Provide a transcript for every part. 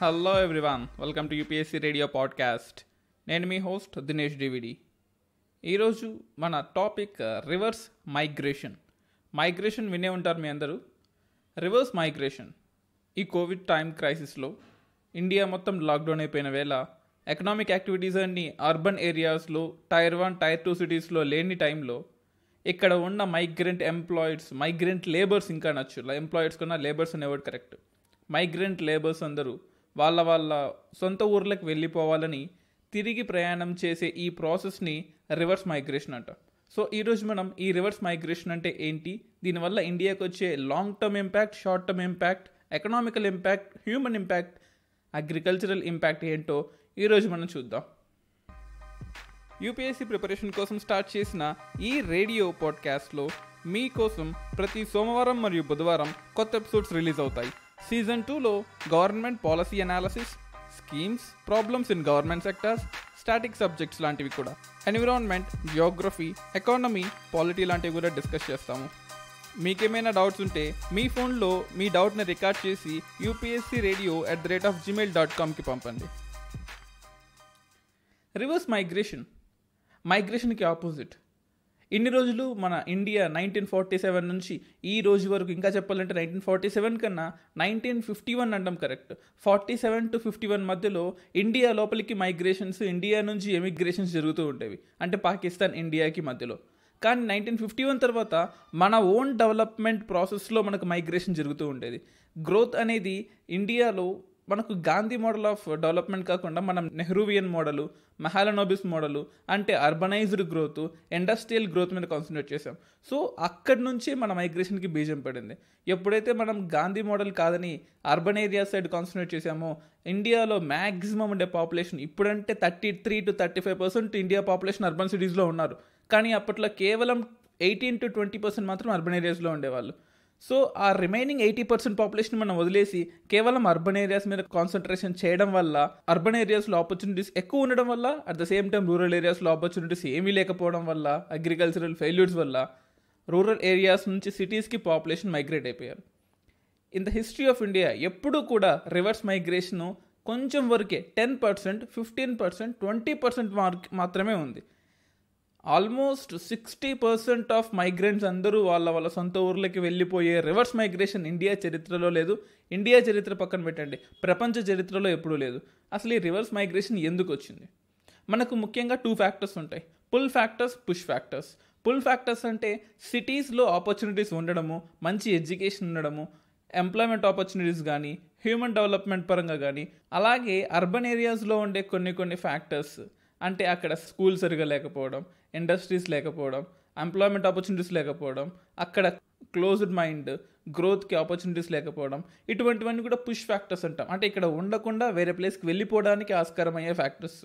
Hello everyone welcome to UPSC radio podcast నేను మీ host Dinesh DVD ఈరోజు మన టాపిక్ రివర్స్ మైగ్రేషన్ మైగ్రేషన్ వినే ఉంటారు మీ అందరూ రివర్స్ మైగ్రేషన్ ఈ కోవిడ్ టైం క్రైసిస్లో ఇండియా మొత్తం లాక్డౌన్ అయిపోయిన వేళ ఎకనామిక్ యాక్టివిటీస్ అన్ని అర్బన్ ఏరియాస్లో టైర్ వన్ టైర్ టూ సిటీస్లో లేని టైంలో ఇక్కడ ఉన్న మైగ్రెంట్ ఎంప్లాయిడ్స్ మైగ్రెంట్ లేబర్స్ ఇంకా నచ్చు ఎంప్లాయిడ్స్ కన్నా లేబర్స్ అనేవాడు కరెక్ట్ మైగ్రెంట్ లేబర్స్ అందరూ వాళ్ళ వాళ్ళ సొంత ఊర్లకు వెళ్ళిపోవాలని తిరిగి ప్రయాణం చేసే ఈ ప్రాసెస్ని రివర్స్ మైగ్రేషన్ అంట సో ఈరోజు మనం ఈ రివర్స్ మైగ్రేషన్ అంటే ఏంటి దీనివల్ల ఇండియాకి వచ్చే long term impact short term impact economical impact human impact agricultural impact ఏంటో ఈరోజు మనం చూద్దాం యూపీఎస్సీ ప్రిపరేషన్ కోసం స్టార్ట్ చేసిన ఈ రేడియో పాడ్కాస్ట్లో మీకోసం ప్రతి సోమవారం మరియు బుధవారం కొత్త ఎపిసోడ్స్ రిలీజ్ అవుతాయి సీజన్ టూలో government policy analysis schemes problems in government sectors static subjects లాంటివి కూడా ఎన్విరాన్మెంట్ జియోగ్రఫీ ఎకానమీ పాలిటీ లాంటివి కూడా డిస్కస్ చేస్తాము మీకేమైనా డౌట్స్ ఉంటే మీ ఫోన్లో మీ డౌట్ని రికార్డ్ చేసి UPSC radio at the rate of Gmail dot కామ్కి పంపండి రివర్స్ మైగ్రేషన్ మైగ్రేషన్కి ఆపోజిట్ ఇన్ని రోజులు మన ఇండియా నైన్టీన్ ఫార్టీ సెవెన్ నుంచి ఈ రోజు వరకు ఇంకా చెప్పాలంటే నైన్టీన్ ఫార్టీ సెవెన్ కన్నా నైన్టీన్ ఫిఫ్టీ వన్ అంటాం correct forty seven to fifty one మధ్యలో ఇండియా లోపలికి మైగ్రేషన్స్ ఇండియా నుంచి ఎమిగ్రేషన్స్ జరుగుతూ ఉండేవి అంటే పాకిస్తాన్ ఇండియాకి మధ్యలో కానీ నైన్టీన్ ఫిఫ్టీ వన్ తర్వాత మన ఓన్ డెవలప్మెంట్ ప్రాసెస్లో మనకు మైగ్రేషన్ జరుగుతూ ఉండేది గ్రోత్ అనేది ఇండియాలో మనకు గాంధీ మోడల్ ఆఫ్ డెవలప్మెంట్ కాకుండా మనం నెహ్రూవియన్ మోడలు మహాలనోబిస్ మోడలు అంటే అర్బనైజ్డ్ గ్రోత్ ఇండస్ట్రియల్ గ్రోత్ మీద కాన్సన్ట్రేట్ చేసాం సో అక్కడి నుంచి మన మైగ్రేషన్కి బీజం పడింది ఎప్పుడైతే మనం గాంధీ మోడల్ కాదని అర్బన్ ఏరియా సైడ్ కాన్సన్ట్రేట్ చేసామో ఇండియాలో మ్యాక్సిమం ఉండే పాపులేషన్ ఇప్పుడంటే thirty three to thirty five percent India population urban సిటీస్లో ఉన్నారు కానీ అప్పట్లో కేవలం ఎయిటీన్ టు ట్వంటీ పర్సెంట్ మాత్రం అర్బన్ ఏరియాస్లో ఉండేవాళ్ళు సో ఆ రిమైనింగ్ ఎయిటీ పర్సెంట్ పాపులేషన్ మనం వదిలేసి కేవలం అర్బన్ ఏరియాస్ మీద కాన్సన్ట్రేషన్ చేయడం వల్ల అర్బన్ ఏరియాస్లో ఆపర్చునిటీస్ ఎక్కువ ఉండడం వల్ల at the same time rural ఏరియాస్లో ఆపర్చునిటీస్ ఏమీ లేకపోవడం వల్ల అగ్రికల్చరల్ ఫెయిల్యూర్స్ వల్ల రూరల్ ఏరియాస్ నుంచి సిటీస్కి పాపులేషన్ మైగ్రేట్ అయిపోయారు in the history of India ఎప్పుడూ కూడా రివర్స్ మైగ్రేషను కొంచెం వరకే ten percent fifteen percent twenty percent mark మాత్రమే ఉంది almost sixty percent of migrants అందరూ వాళ్ళ వాళ్ళ సొంత ఊర్లకి వెళ్ళిపోయే రివర్స్ మైగ్రేషన్ ఇండియా చరిత్రలో లేదు ఇండియా చరిత్ర పక్కన పెట్టండి ప్రపంచ చరిత్రలో ఎప్పుడూ లేదు అసలు ఈ రివర్స్ మైగ్రేషన్ ఎందుకు వచ్చింది మనకు ముఖ్యంగా టూ ఫ్యాక్టర్స్ ఉంటాయి pull factors push factors pull factors అంటే సిటీస్లో ఆపర్చునిటీస్ ఉండడము మంచి ఎడ్యుకేషన్ ఉండడము ఎంప్లాయ్మెంట్ ఆపర్చునిటీస్ కానీ హ్యూమన్ డెవలప్మెంట్ పరంగా కానీ అలాగే అర్బన్ ఏరియాస్లో ఉండే కొన్ని కొన్ని ఫ్యాక్టర్స్ అంటే అక్కడ స్కూల్ సరిగా లేకపోవడం ఇండస్ట్రీస్ లేకపోవడం ఎంప్లాయ్మెంట్ ఆపర్చునిటీస్ లేకపోవడం అక్కడ క్లోజ్డ్ మైండ్ గ్రోత్కి ఆపర్చునిటీస్ లేకపోవడం ఇటువంటివన్నీ కూడా పుష్ ఫ్యాక్టర్స్ అంటాం అంటే ఇక్కడ ఉండకుండా వేరే ప్లేస్కి వెళ్ళిపోవడానికి ఆస్కారమయ్యే ఫ్యాక్టర్స్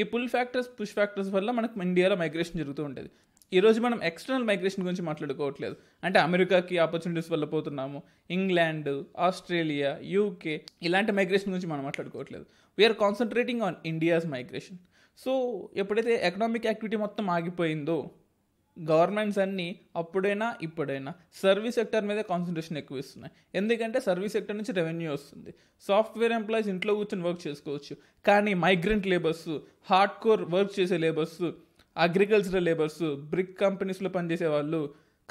ఈ పుల్ ఫ్యాక్టర్స్ పుష్ ఫ్యాక్టర్స్ వల్ల మనకు ఇండియాలో మైగ్రేషన్ జరుగుతూ ఉండేది ఈరోజు మనం ఎక్స్టర్నల్ మైగ్రేషన్ గురించి మాట్లాడుకోవట్లేదు అంటే అమెరికాకి ఆపర్చునిటీస్ వల్ల పోతున్నాము ఇంగ్లాండ్ ఆస్ట్రేలియా యూకే ఇలాంటి మైగ్రేషన్ గురించి మనం మాట్లాడుకోవట్లేదు we are concentrating on India's migration so ఎప్పుడైతే ఎకనామిక్ యాక్టివిటీ మొత్తం ఆగిపోయిందో గవర్నమెంట్స్ అన్నీ అప్పుడైనా ఇప్పుడైనా సర్వీస్ సెక్టర్ మీద కాన్సన్ట్రేషన్ ఎక్కువ ఇస్తున్నాయి ఎందుకంటే సర్వీస్ సెక్టర్ నుంచి రెవెన్యూ వస్తుంది సాఫ్ట్వేర్ ఎంప్లాయీస్ ఇంట్లో కూర్చొని వర్క్ చేసుకోవచ్చు కానీ migrant labours hard core work చేసే లేబర్స్ అగ్రికల్చరల్ లేబర్స్ బ్రిక్ కంపెనీస్లో పనిచేసే వాళ్ళు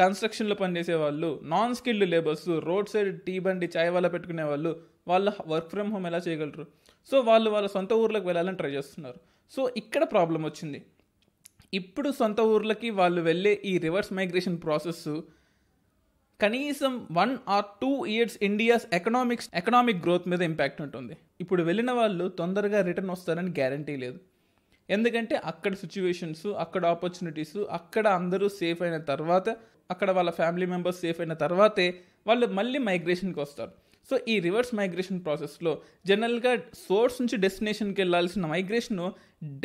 కన్స్ట్రక్షన్లో పనిచేసే వాళ్ళు non skilled labours road side tea బండి చాయ్ వాళ్ళ పెట్టుకునే వాళ్ళు వాళ్ళ వర్క్ ఫ్రమ్ హోమ్ ఎలా చేయగలరు సో వాళ్ళు వాళ్ళ సొంత ఊర్లోకి వెళ్ళాలని ట్రై చేస్తున్నారు సో ఇక్కడ ప్రాబ్లం వచ్చింది ఇప్పుడు సొంత ఊర్లకి వాళ్ళు వెళ్ళే ఈ రివర్స్ మైగ్రేషన్ ప్రాసెస్ కనీసం one or two years India's economics economic growth మీద ఇంపాక్ట్ ఉంటుంది ఇప్పుడు వెళ్ళిన వాళ్ళు తొందరగా రిటర్న్ వస్తారని గ్యారంటీ లేదు ఎందుకంటే అక్కడ సిచ్యువేషన్స్ అక్కడ ఆపర్చునిటీస్ అక్కడ అందరూ సేఫ్ అయిన తర్వాత అక్కడ వాళ్ళ ఫ్యామిలీ మెంబర్స్ సేఫ్ అయిన తర్వాతే వాళ్ళు మళ్ళీ మైగ్రేషన్కి వస్తారు సో ఈ రివర్స్ మైగ్రేషన్ ప్రాసెస్లో జనరల్గా సోర్స్ నుంచి డెస్టినేషన్కి వెళ్ళాల్సిన మైగ్రేషన్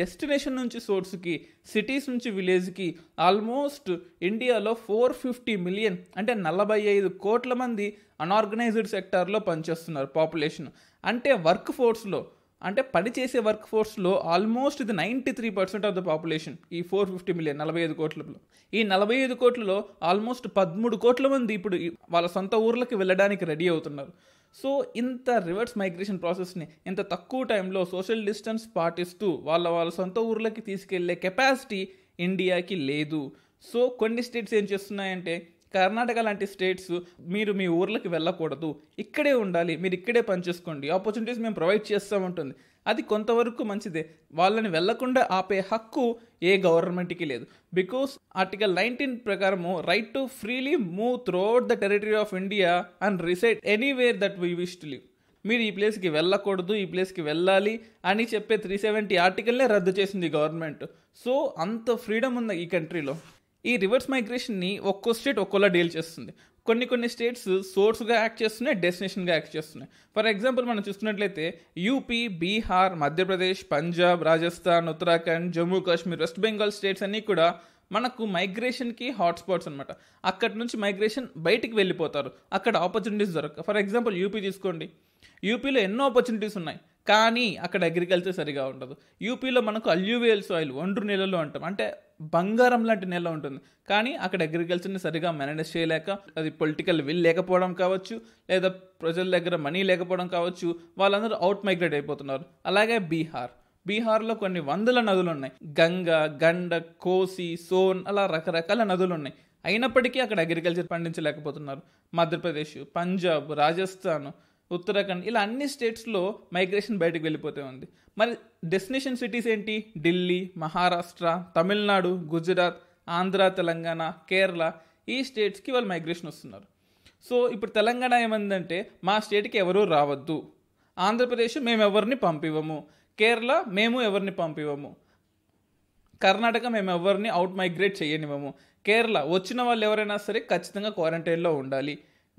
డెస్టినేషన్ నుంచి సోర్స్కి సిటీస్ నుంచి విలేజ్కి ఆల్మోస్ట్ ఇండియాలో ఫోర్ ఫిఫ్టీ మిలియన్ అంటే నలభై ఐదు కోట్ల మంది అన్ఆర్గనైజ్డ్ సెక్టార్లో పనిచేస్తున్నారు పాపులేషన్ అంటే వర్క్ ఫోర్స్లో అంటే పనిచేసే వర్క్ ఫోర్స్లో ఆల్మోస్ట్ ఇది ninety three percent of the population ఈ ఫోర్ ఫిఫ్టీ మిలియన్ నలభై ఐదు కోట్లలో ఈ నలభై ఐదు కోట్లలో ఆల్మోస్ట్ పదమూడు కోట్ల మంది ఇప్పుడు వాళ్ళ సొంత ఊర్లకి వెళ్ళడానికి రెడీ అవుతున్నారు సో ఇంత రివర్స్ మైగ్రేషన్ ప్రాసెస్ని ఇంత తక్కువ టైంలో సోషల్ డిస్టెన్స్ పాటిస్తూ వాళ్ళ వాళ్ళ సొంత ఊర్లకి తీసుకెళ్లే కెపాసిటీ ఇండియాకి లేదు సో కొన్ని స్టేట్స్ ఏం చేస్తున్నాయంటే కర్ణాటక లాంటి స్టేట్స్ మీరు మీ ఊర్లకు వెళ్ళకూడదు ఇక్కడే ఉండాలి మీరు ఇక్కడే పనిచేసుకోండి ఆపర్చునిటీస్ మేము ప్రొవైడ్ చేస్తూ ఉంటుంది అది కొంతవరకు మంచిదే వాళ్ళని వెళ్లకుండా ఆపే హక్కు ఏ గవర్నమెంట్కి లేదు బికాస్ ఆర్టికల్ నైన్టీన్ ప్రకారము right to freely move throughout the territory of India and reside anywhere that we wish to live మీరు ఈ ప్లేస్కి వెళ్ళకూడదు ఈ ప్లేస్కి వెళ్ళాలి అని చెప్పే త్రీ సెవెంటీ ఆర్టికల్నే రద్దు చేసింది గవర్నమెంట్ సో అంత ఫ్రీడమ్ ఉంది ఈ కంట్రీలో ఈ రివర్స్ మైగ్రేషన్ని ఒక్కో స్టేట్ ఒక్కోలా డీల్ చేస్తుంది కొన్ని కొన్ని స్టేట్స్ సోర్స్గా యాక్ట్ చేస్తున్నాయి డెస్టినేషన్గా యాక్ట్ చేస్తున్నాయి ఫర్ ఎగ్జాంపుల్ మనం చూసుకున్నట్లయితే UP Bihar Madhya Pradesh Punjab Rajasthan Uttarakhand Jammu Kashmir West Bengal states అన్నీ కూడా మనకు మైగ్రేషన్కి హాట్స్పాట్స్ అనమాట అక్కడి నుంచి మైగ్రేషన్ బయటికి వెళ్ళిపోతారు అక్కడ ఆపర్చునిటీస్ దొరక ఫర్ ఎగ్జాంపుల్ యూపీ తీసుకోండి యూపీలో ఎన్నో ఆపర్చునిటీస్ ఉన్నాయి కానీ అక్కడ అగ్రికల్చర్ సరిగా ఉండదు యూపీలో మనకు అల్యూవియల్ సాయిల్ ఒండ్రు నేలలో అంటాం అంటే బంగారం లాంటి నెల ఉంటుంది కానీ అక్కడ అగ్రికల్చర్ని సరిగా మేనేజ్ చేయలేక అది పొలిటికల్ విల్ లేకపోవడం కావచ్చు లేదా ప్రజల దగ్గర మనీ లేకపోవడం కావచ్చు వాళ్ళందరూ అవుట్ మైగ్రేట్ అయిపోతున్నారు అలాగే బీహార్ బీహార్లో కొన్ని వందల నదులు ఉన్నాయి గంగ గండ కోసి సోన్ అలా రకరకాల నదులు ఉన్నాయి అయినప్పటికీ అక్కడ అగ్రికల్చర్ పండించలేకపోతున్నారు మధ్యప్రదేశ్ పంజాబ్ రాజస్థాన్ ఉత్తరాఖండ్ ఇలా అన్ని స్టేట్స్లో మైగ్రేషన్ బయటకు వెళ్ళిపోతూ ఉంది మరి డెస్టినేషన్ సిటీస్ ఏంటి ఢిల్లీ మహారాష్ట్ర తమిళనాడు గుజరాత్ ఆంధ్ర తెలంగాణ కేరళ ఈ స్టేట్స్కి వాళ్ళు మైగ్రేషన్ వస్తున్నారు సో ఇప్పుడు తెలంగాణ ఏమందంటే మా స్టేట్కి ఎవరూ రావద్దు ఆంధ్రప్రదేశ్ మేము ఎవరిని పంపివ్వము కేరళ మేము ఎవరిని పంపివ్వము కర్ణాటక మేము ఎవరిని అవుట్ మైగ్రేట్ చేయనివ్వము కేరళ వచ్చిన వాళ్ళు ఎవరైనా సరే ఖచ్చితంగా క్వారంటైన్లో ఉండాలి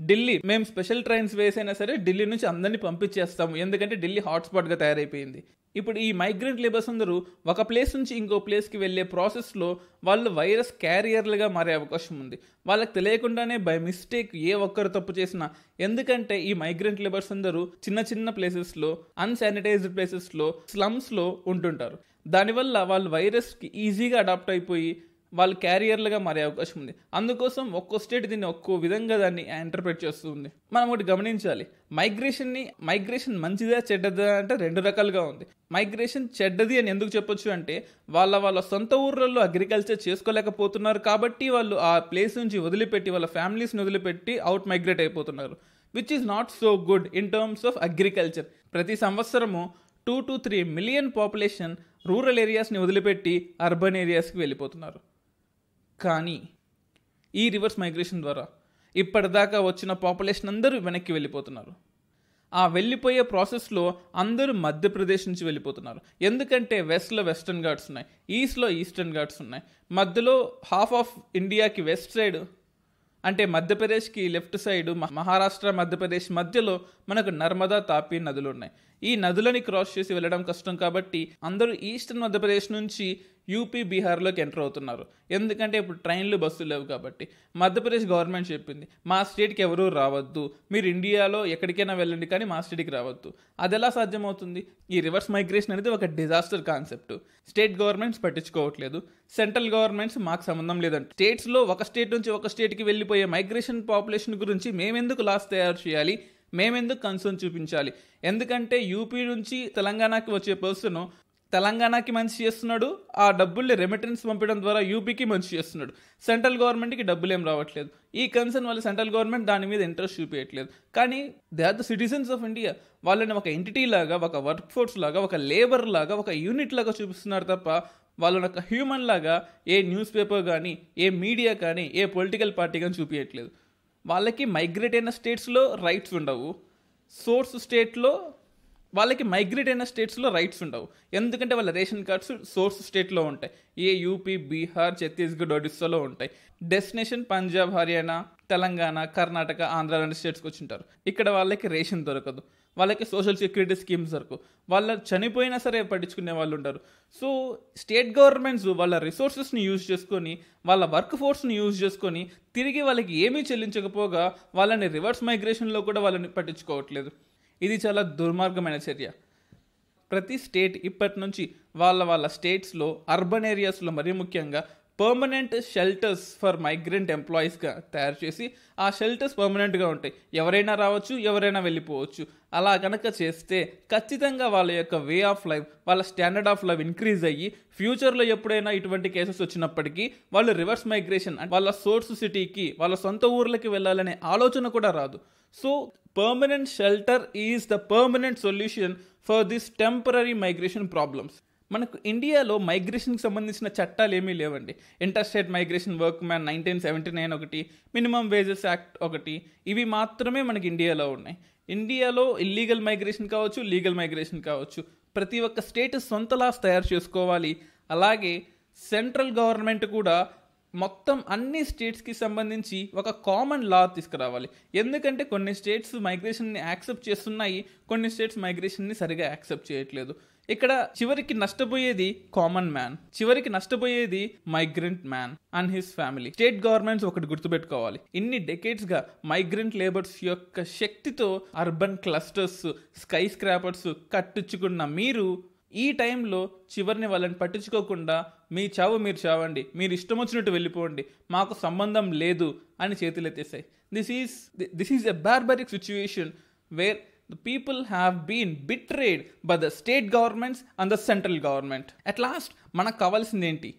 ఢిల్లీ మేము స్పెషల్ ట్రైన్స్ వేసైనా సరే ఢిల్లీ నుంచి అందరినీ పంపించేస్తాము ఎందుకంటే ఢిల్లీ హాట్స్పాట్గా తయారైపోయింది ఇప్పుడు ఈ మైగ్రెంట్ లేబర్స్ అందరూ ఒక ప్లేస్ నుంచి ఇంకో ప్లేస్కి వెళ్ళే ప్రాసెస్లో వాళ్ళు వైరస్ క్యారియర్లుగా మారే అవకాశం ఉంది వాళ్ళకి తెలియకుండానే బై మిస్టేక్ ఏ ఒక్కరు తప్పు చేసినా ఎందుకంటే ఈ మైగ్రెంట్ లేబర్స్ అందరూ చిన్న చిన్న ప్లేసెస్లో అన్సానిటైజ్డ్ ప్లేసెస్లో స్లమ్స్లో ఉంటుంటారు దానివల్ల వాళ్ళు వైరస్కి ఈజీగా అడాప్ట్ అయిపోయి వాళ్ళు క్యారియర్లుగా మారే అవకాశం ఉంది అందుకోసం ఒక్కో స్టేట్ దీన్ని ఒక్కో విధంగా దాన్ని ఇంటర్ప్రిట్ చేస్తుంది మనం ఒకటి గమనించాలి మైగ్రేషన్ని మైగ్రేషన్ మంచిదా చెడ్డదా అంటే రెండు రకాలుగా ఉంది మైగ్రేషన్ చెడ్డది అని ఎందుకు చెప్పొచ్చు అంటే వాళ్ళ వాళ్ళ సొంత ఊర్లలో అగ్రికల్చర్ చేసుకోలేకపోతున్నారు కాబట్టి వాళ్ళు ఆ ప్లేస్ నుంచి వదిలిపెట్టి వాళ్ళ ఫ్యామిలీస్ని వదిలిపెట్టి అవుట్ మైగ్రేట్ అయిపోతున్నారు which is not so good in terms of agriculture ప్రతి సంవత్సరము two to three million population rural ఏరియాస్ని వదిలిపెట్టి అర్బన్ ఏరియాస్కి వెళ్ళిపోతున్నారు కానీ ఈ రివర్స్ మైగ్రేషన్ ద్వారా ఇప్పటిదాకా వచ్చిన పాపులేషన్ అందరూ వెనక్కి వెళ్ళిపోతున్నారు ఆ వెళ్ళిపోయే ప్రాసెస్లో అందరూ మధ్యప్రదేశ్ నుంచి వెళ్ళిపోతున్నారు ఎందుకంటే వెస్ట్లో వెస్ట్రన్ ఘాట్స్ ఉన్నాయి ఈస్ట్లో ఈస్టర్న్ ఘాట్స్ ఉన్నాయి మధ్యలో హాఫ్ ఆఫ్ ఇండియాకి వెస్ట్ సైడ్ అంటే మధ్యప్రదేశ్కి లెఫ్ట్ సైడ్ మహారాష్ట్ర మధ్యప్రదేశ్ మధ్యలో మనకు నర్మదా తాపి నదులు ఉన్నాయి ఈ నదులని క్రాస్ చేసి వెళ్ళడం కష్టం కాబట్టి అందరూ ఈస్టర్న్ మధ్యప్రదేశ్ నుంచి యూపీ బీహార్లోకి ఎంటర్ అవుతున్నారు ఎందుకంటే ఇప్పుడు ట్రైన్లు బస్సులు లేవు కాబట్టి మధ్యప్రదేశ్ గవర్నమెంట్ చెప్పింది మా స్టేట్కి ఎవరూ రావద్దు మీరు ఇండియాలో ఎక్కడికైనా వెళ్ళండి కానీ మా స్టేట్కి రావద్దు అది ఎలా సాధ్యమవుతుంది ఈ రివర్స్ మైగ్రేషన్ అనేది ఒక డిజాస్టర్ కాన్సెప్ట్ స్టేట్ గవర్నమెంట్స్ పట్టించుకోవట్లేదు సెంట్రల్ గవర్నమెంట్స్ మాకు సంబంధం లేదంటే స్టేట్స్లో ఒక స్టేట్ నుంచి ఒక స్టేట్కి వెళ్ళిపోయే మైగ్రేషన్ పాపులేషన్ గురించి మేమెందుకు లాస్ తయారు చేయాలి మేమెందుకు కన్సర్న్ చూపించాలి ఎందుకంటే యూపీ నుంచి తెలంగాణకి వచ్చే పర్సన్ తెలంగాణకి మంచి చేస్తున్నాడు ఆ డబ్బుల్ని రెమిటెన్స్ పంపడం ద్వారా యూపీకి మంచి చేస్తున్నాడు సెంట్రల్ గవర్నమెంట్కి డబ్బులు ఏం రావట్లేదు ఈ కన్సర్న్ వల్ల సెంట్రల్ గవర్నమెంట్ దాని మీద ఇంట్రెస్ట్ చూపించట్లేదు కానీ they are the citizens of India వాళ్ళని ఒక ఎంటిటీ లాగా ఒక వర్క్ ఫోర్స్ లాగా ఒక లేబర్ లాగా ఒక యూనిట్ లాగా చూపిస్తున్నారు తప్ప వాళ్ళని ఒక హ్యూమన్ లాగా ఏ న్యూస్ పేపర్ కానీ ఏ మీడియా కానీ ఏ పొలిటికల్ పార్టీ కానీ చూపించట్లేదు వాళ్ళకి మైగ్రేట్ అయిన స్టేట్స్లో రైట్స్ ఉండవు సోర్స్ స్టేట్లో వాళ్ళకి మైగ్రేట్ అయిన స్టేట్స్లో రైట్స్ ఉండవు ఎందుకంటే వాళ్ళ రేషన్ కార్డ్స్ సోర్స్ స్టేట్లో ఉంటాయి ఏ యూపీ బీహార్ ఛత్తీస్గఢ్ ఒడిస్సాలో ఉంటాయి డెస్టినేషన్ పంజాబ్ హర్యానా తెలంగాణ కర్ణాటక ఆంధ్ర లాంటి స్టేట్స్కి వచ్చి ఉంటారు ఇక్కడ వాళ్ళకి రేషన్ దొరకదు వాళ్ళకి సోషల్ సెక్యూరిటీ స్కీమ్స్ వరకు వాళ్ళ చనిపోయినా సరే పట్టించుకునే వాళ్ళు ఉంటారు సో స్టేట్ గవర్నమెంట్స్ వాళ్ళ రిసోర్సెస్ని యూజ్ చేసుకొని వాళ్ళ వర్క్ ఫోర్స్ని యూజ్ చేసుకొని తిరిగి వాళ్ళకి ఏమీ చెల్లించకపోగా వాళ్ళని రివర్స్ మైగ్రేషన్లో కూడా వాళ్ళని పట్టించుకోవట్లేదు ఇది చాలా దుర్మార్గమైన చర్య ప్రతి స్టేట్ ఇప్పటి నుంచి వాళ్ళ వాళ్ళ స్టేట్స్లో అర్బన్ ఏరియాస్లో మరీ ముఖ్యంగా పర్మనెంట్ షెల్టర్స్ ఫర్ మైగ్రెంట్ ఎంప్లాయీస్గా తయారు చేసి ఆ షెల్టర్స్ పర్మనెంట్గా ఉంటాయి ఎవరైనా రావచ్చు ఎవరైనా వెళ్ళిపోవచ్చు అలా కనుక చేస్తే ఖచ్చితంగా వాళ్ళ యొక్క వే ఆఫ్ లైఫ్ వాళ్ళ స్టాండర్డ్ ఆఫ్ లైఫ్ ఇంక్రీజ్ అయ్యి ఫ్యూచర్లో ఎప్పుడైనా ఇటువంటి కేసెస్ వచ్చినప్పటికీ వాళ్ళు రివర్స్ మైగ్రేషన్ వాళ్ళ సోర్స్ సిటీకి వాళ్ళ సొంత ఊర్లకి వెళ్ళాలనే ఆలోచన కూడా రాదు so permanent shelter is the permanent solution for this temporary migration problems మనకు ఇండియాలో మైగ్రేషన్కి సంబంధించిన చట్టాలు ఏమీ లేవండి inter state migration workman nineteen seventy nine ఒకటి మినిమం వేజెస్ యాక్ట్ ఒకటి ఇవి మాత్రమే మనకి ఇండియాలో ఉన్నాయి ఇండియాలో ఇల్లీగల్ మైగ్రేషన్ కావచ్చు లీగల్ మైగ్రేషన్ కావచ్చు ప్రతి ఒక్క స్టేట్ సొంత లాస్ తయారు చేసుకోవాలి అలాగే సెంట్రల్ గవర్నమెంట్ కూడా మొత్తం అన్ని స్టేట్స్కి సంబంధించి ఒక కామన్ లా తీసుకురావాలి ఎందుకంటే కొన్ని స్టేట్స్ మైగ్రేషన్ని యాక్సెప్ట్ చేస్తున్నాయి కొన్ని స్టేట్స్ మైగ్రేషన్ని సరిగా యాక్సెప్ట్ చేయట్లేదు ఇక్కడ చివరికి నష్టపోయేది కామన్ మ్యాన్ చివరికి నష్టపోయేది migrant man and his family state governments ఒకటి గుర్తుపెట్టుకోవాలి ఇన్ని డెకేట్స్గా మైగ్రెంట్ లేబర్స్ యొక్క శక్తితో అర్బన్ క్లస్టర్స్ స్కై స్క్రాపర్స్ కట్టించుకున్న మీరు ఈ టైంలో చివరిని వాళ్ళని పట్టించుకోకుండా మీ చావు మీరు చావండి మీరు ఇష్టం వచ్చినట్టు వెళ్ళిపోండి మాకు సంబంధం లేదు అని చేతులు ఎత్తేసాయి this is this is a barbaric situation where the people have been betrayed by the state governments and the central government. At last, మనకు కావాల్సింది ఏంటి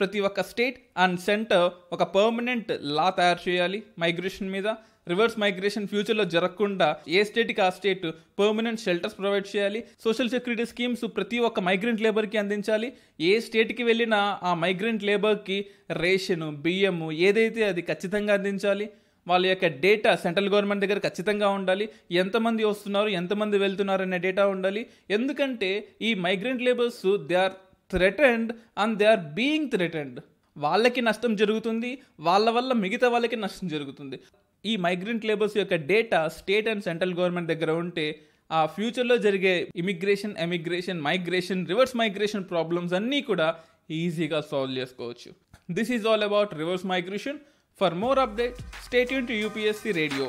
ప్రతి ఒక్క స్టేట్ అండ్ సెంటర్ ఒక పర్మనెంట్ లా తయారు చేయాలి మైగ్రేషన్ మీద రివర్స్ మైగ్రేషన్ ఫ్యూచర్లో జరగకుండా ఏ స్టేట్కి ఆ స్టేట్ పర్మనెంట్ షెల్టర్స్ ప్రొవైడ్ చేయాలి సోషల్ సెక్యూరిటీ స్కీమ్స్ ప్రతి ఒక్క మైగ్రెంట్ లేబర్కి అందించాలి ఏ స్టేట్కి వెళ్ళినా ఆ మైగ్రెంట్ లేబర్కి రేషను బియ్యము ఏదైతే అది ఖచ్చితంగా అందించాలి వాళ్ళ యొక్క డేటా సెంట్రల్ గవర్నమెంట్ దగ్గర ఖచ్చితంగా ఉండాలి ఎంతమంది వస్తున్నారు ఎంతమంది వెళ్తున్నారు అనే డేటా ఉండాలి ఎందుకంటే ఈ migrant labours they are threatened and they are being threatened వాళ్ళకి నష్టం జరుగుతుంది వాళ్ళ వల్ల మిగతా వాళ్ళకి నష్టం జరుగుతుంది ఈ మైగ్రెంట్ లేబర్స్ యొక్క data state and central government దగ్గర ఉంటే ఆ ఫ్యూచర్లో జరిగే immigration emigration migration reverse migration problems అన్నీ కూడా ఈజీగా సాల్వ్ చేసుకోవచ్చు this is all about reverse migration For more updates, stay tuned to UPSC Radio.